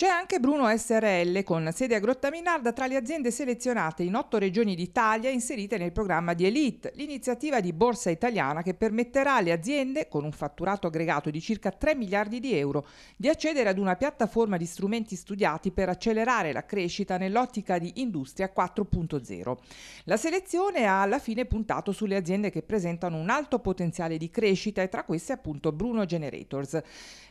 C'è anche Bruno SRL con sede a Grotta Minarda tra le aziende selezionate in otto regioni d'Italia inserite nel programma di Elite, l'iniziativa di borsa italiana che permetterà alle aziende, con un fatturato aggregato di circa 3 miliardi di euro, di accedere ad una piattaforma di strumenti studiati per accelerare la crescita nell'ottica di Industria 4.0. La selezione ha alla fine puntato sulle aziende che presentano un alto potenziale di crescita e tra queste appunto Bruno Generators.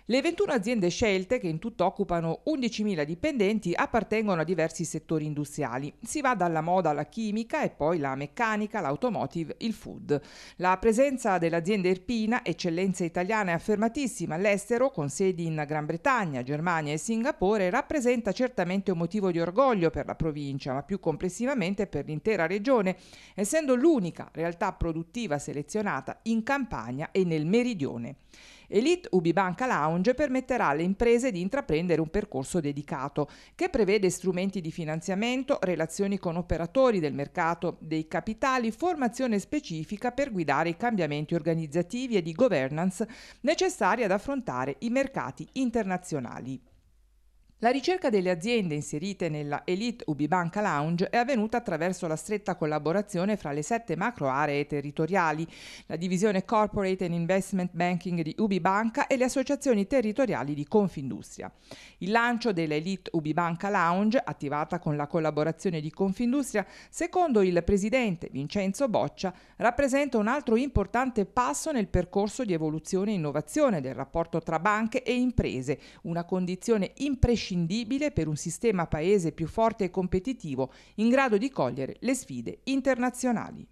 Le 21 aziende scelte, che in tutto occupano un 11.000 dipendenti appartengono a diversi settori industriali. Si va dalla moda alla chimica e poi la meccanica, l'automotive, il food. La presenza dell'azienda Irpina, eccellenza italiana e affermatissima all'estero, con sedi in Gran Bretagna, Germania e Singapore, rappresenta certamente un motivo di orgoglio per la provincia, ma più complessivamente per l'intera regione, essendo l'unica realtà produttiva selezionata in Campania e nel meridione. Elite Ubibanca Lounge permetterà alle imprese di intraprendere un percorso dedicato che prevede strumenti di finanziamento, relazioni con operatori del mercato dei capitali, formazione specifica per guidare i cambiamenti organizzativi e di governance necessari ad affrontare i mercati internazionali. La ricerca delle aziende inserite nella Elite Ubibanca Lounge è avvenuta attraverso la stretta collaborazione fra le sette macro aree territoriali, la divisione Corporate and Investment Banking di Ubibanca e le associazioni territoriali di Confindustria. Il lancio della Elite Ubibanca Lounge, attivata con la collaborazione di Confindustria, secondo il presidente Vincenzo Boccia, rappresenta un altro importante passo nel percorso di evoluzione e innovazione del rapporto tra banche e imprese, una condizione imprescindibile imprescindibile per un sistema paese più forte e competitivo in grado di cogliere le sfide internazionali.